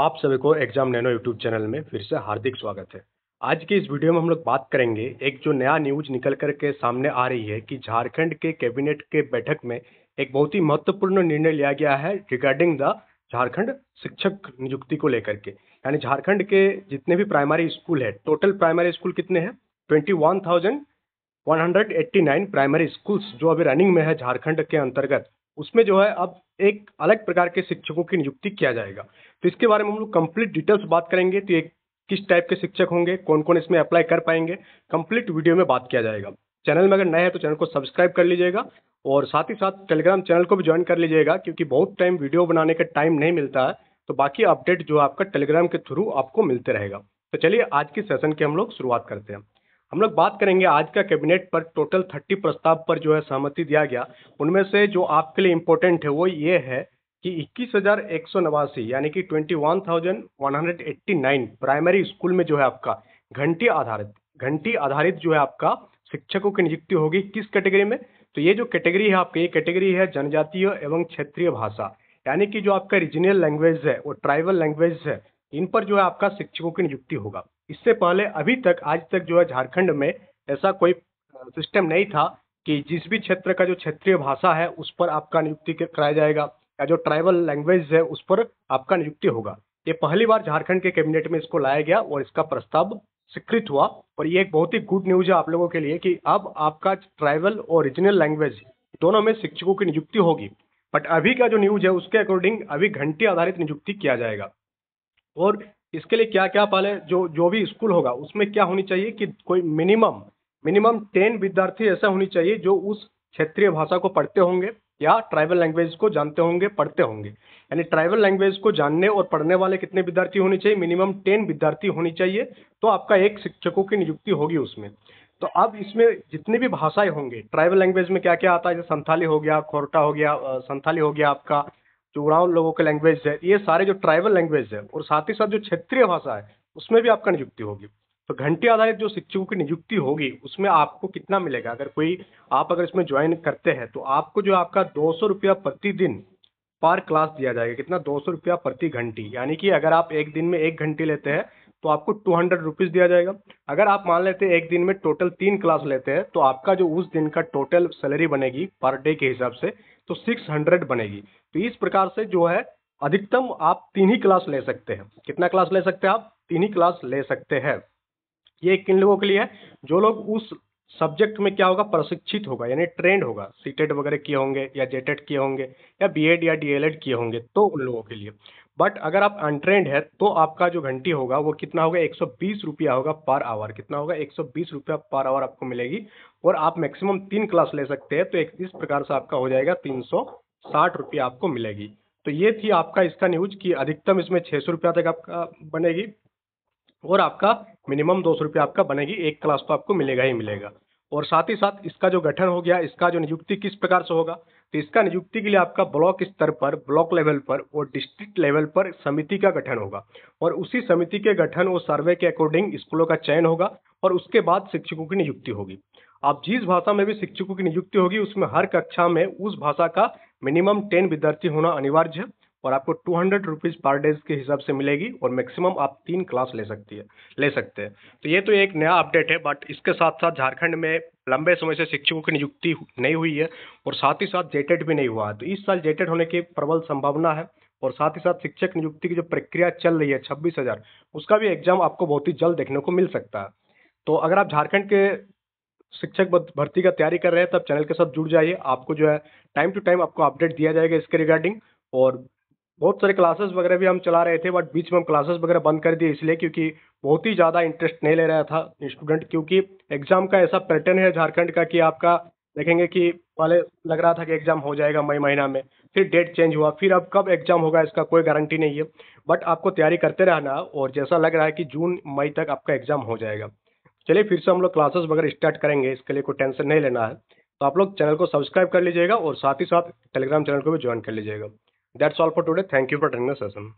आप सभी को एग्जाम नैनो यूट्यूब चैनल में फिर से हार्दिक स्वागत है आज की इस वीडियो में हम लोग बात करेंगे एक जो नया न्यूज निकल कर के सामने आ रही है कि झारखंड के कैबिनेट के बैठक में एक बहुत ही महत्वपूर्ण निर्णय लिया गया है रिगार्डिंग द झारखंड शिक्षक नियुक्ति को लेकर के यानी झारखंड के जितने भी प्राइमरी स्कूल है टोटल प्राइमरी स्कूल कितने हैं twenty one thousand one hundred eighty nine primary schools जो अभी रनिंग में है झारखंड के अंतर्गत उसमें जो है अब एक अलग प्रकार के शिक्षकों की नियुक्ति किया जाएगा तो इसके बारे में हम लोग कंप्लीट डिटेल्स बात करेंगे तो एक किस टाइप के शिक्षक होंगे कौन कौन इसमें अप्लाई कर पाएंगे कंप्लीट वीडियो में बात किया जाएगा चैनल में अगर नए हैं तो चैनल को सब्सक्राइब कर लीजिएगा और साथ ही साथ टेलीग्राम चैनल को भी ज्वाइन कर लीजिएगा क्योंकि बहुत टाइम वीडियो बनाने का टाइम नहीं मिलता है तो बाकी अपडेट जो है आपका टेलीग्राम के थ्रू आपको मिलते रहेगा तो चलिए आज के सेशन की हम लोग शुरुआत करते हैं हम लोग बात करेंगे आज का कैबिनेट पर टोटल थर्टी प्रस्ताव पर जो है सहमति दिया गया उनमें से जो आपके लिए इम्पोर्टेंट है वो ये है कि इक्कीस हज़ार एक सौ नवासी यानी कि twenty one thousand one hundred eighty nine primary school में जो है आपका घंटी आधारित घंटी आधारित जो है आपका शिक्षकों की नियुक्ति होगी किस कैटेगरी में तो ये जो कैटेगरी है आपकी ये कैटेगरी है जनजातीय एवं क्षेत्रीय भाषा यानी कि जो आपका रीजनल लैंग्वेज है वो ट्राइबल लैंग्वेज है इन पर जो है आपका शिक्षकों की नियुक्ति होगा इससे पहले अभी तक आज तक जो है झारखंड में ऐसा कोई सिस्टम नहीं था कि जिस भी क्षेत्र का जो क्षेत्रीय भाषा है उस पर आपका नियुक्ति कराया जाएगा या जो ट्राइबल लैंग्वेज है उस पर आपका नियुक्ति होगा ये पहली बार झारखंड के कैबिनेट में इसको लाया गया और इसका प्रस्ताव स्वीकृत हुआ और ये एक बहुत ही गुड न्यूज है आप लोगों के लिए कि अब आपका ट्राइबल और रीजनल लैंग्वेज दोनों में शिक्षकों की नियुक्ति होगी बट अभी का जो न्यूज है उसके अकॉर्डिंग अभी घंटे आधारित नियुक्ति किया जाएगा और इसके लिए क्या क्या पहले जो जो भी स्कूल होगा उसमें क्या होनी चाहिए कि कोई मिनिमम मिनिमम टेन विद्यार्थी ऐसा होनी चाहिए जो उस क्षेत्रीय भाषा को पढ़ते होंगे या ट्राइबल लैंग्वेज को जानते होंगे पढ़ते होंगे यानी ट्राइबल लैंग्वेज को जानने और पढ़ने वाले कितने विद्यार्थी होने चाहिए मिनिमम टेन विद्यार्थी होनी चाहिए तो आपका एक शिक्षकों की नियुक्ति होगी उसमें तो अब इसमें जितनी भी भाषाएं होंगे ट्राइबल लैंग्वेज में क्या क्या आता है जैसे संथाली हो गया खोरटा हो गया संथाली हो गया आपका जुड़ाव लोगों के लैंग्वेज है ये सारे जो ट्राइबल लैंग्वेज है और साथ ही साथ जो क्षेत्रीय भाषा है उसमें भी आपका नियुक्ति होगी तो घंटे आधारित जो शिक्षकों की नियुक्ति होगी उसमें आपको कितना मिलेगा अगर कोई आप अगर इसमें ज्वाइन करते हैं तो आपको जो आपका दो सौ रुपया प्रतिदिन पर क्लास दिया जाएगा कितना दो सौ रुपया प्रति घंटी यानी कि अगर आप एक दिन में एक घंटे लेते हैं तो आपको टू हंड्रेड रुपीज़ दिया जाएगा अगर आप मान लेते हैं एक दिन में टोटल तीन क्लास लेते हैं तो आपका जो उस दिन का टोटल सैलरी बनेगी पर डे के हिसाब से तो सिक्स हंड्रेड बनेगी तो इस प्रकार से जो है अधिकतम आप तीन ही क्लास ले सकते हैं कितना क्लास ले सकते हैं आप तीन ही क्लास ले सकते हैं ये किन लोगों के लिए है जो लोग उस सब्जेक्ट में क्या होगा प्रशिक्षित होगा यानी ट्रेंड होगा सीटेड e वगैरह किए होंगे या जेटेड e किए होंगे या बीएड या डीएलएड किए होंगे तो उन लोगों के लिए बट अगर आप अनट्रेंड है तो आपका जो घंटी होगा वो कितना होगा एक सौ बीस रुपया होगा पर आवर कितना होगा एक सौ बीस रुपया पर आवर आपको मिलेगी और आप मैक्सिमम तीन क्लास ले सकते हैं तो एक इस प्रकार से आपका हो जाएगा तीन सौ साठ रुपया आपको मिलेगी तो ये थी आपका इसका न्यूज कि अधिकतम इसमें छह सौ रुपया तक आपका बनेगी और आपका मिनिमम दो सौ आपका बनेगी एक क्लास तो आपको मिलेगा ही मिलेगा और साथ ही साथ इसका जो गठन हो गया इसका जो नियुक्ति किस प्रकार से होगा तो इसका नियुक्ति के लिए आपका ब्लॉक स्तर पर ब्लॉक लेवल पर और डिस्ट्रिक्ट लेवल पर समिति का गठन होगा और उसी समिति के गठन और सर्वे के अकॉर्डिंग स्कूलों का चयन होगा और उसके बाद शिक्षकों की नियुक्ति होगी आप जिस भाषा में भी शिक्षकों की नियुक्ति होगी उसमें हर कक्षा में उस भाषा का मिनिमम टेन विद्यार्थी होना अनिवार्य है और आपको two hundred rupees per days के हिसाब से मिलेगी और मैक्सिमम आप तीन क्लास ले सकती है ले सकते हैं तो ये तो एक नया अपडेट है बट इसके साथ साथ झारखंड में लंबे समय से शिक्षकों की नियुक्ति नहीं हुई है और साथ ही साथ जेटेड भी नहीं हुआ है तो इस साल जेटेड होने की प्रबल संभावना है और साथ ही साथ शिक्षक नियुक्ति की जो प्रक्रिया चल रही है छब्बीस हज़ार उसका भी एग्जाम आपको बहुत ही जल्द देखने को मिल सकता है तो अगर आप झारखंड के शिक्षक भर्ती का तैयारी कर रहे हैं तब तो चैनल के साथ जुड़ जाइए आपको जो है टाइम टू टाइम आपको अपडेट दिया जाएगा इसके रिगार्डिंग और बहुत सारे क्लासेस वगैरह भी हम चला रहे थे बट बीच में हम क्लासेस वगैरह बंद कर दिए इसलिए क्योंकि बहुत ही ज़्यादा इंटरेस्ट नहीं ले रहा था स्टूडेंट क्योंकि एग्ज़ाम का ऐसा पैटर्न है झारखंड का कि आपका देखेंगे कि पहले लग रहा था कि एग्ज़ाम हो जाएगा मई महीना में फिर डेट चेंज हुआ फिर अब कब एग्ज़ाम होगा इसका कोई गारंटी नहीं है बट आपको तैयारी करते रहना और जैसा लग रहा है कि जून मई तक आपका एग्ज़ाम हो जाएगा चलिए फिर से हम लोग क्लासेस वगैरह स्टार्ट करेंगे इसके लिए कोई टेंशन नहीं लेना है तो आप लोग चैनल को सब्सक्राइब कर लीजिएगा और साथ ही साथ टेलीग्राम चैनल को भी ज्वाइन कर लीजिएगा That's all for today. Thank you for attending the session.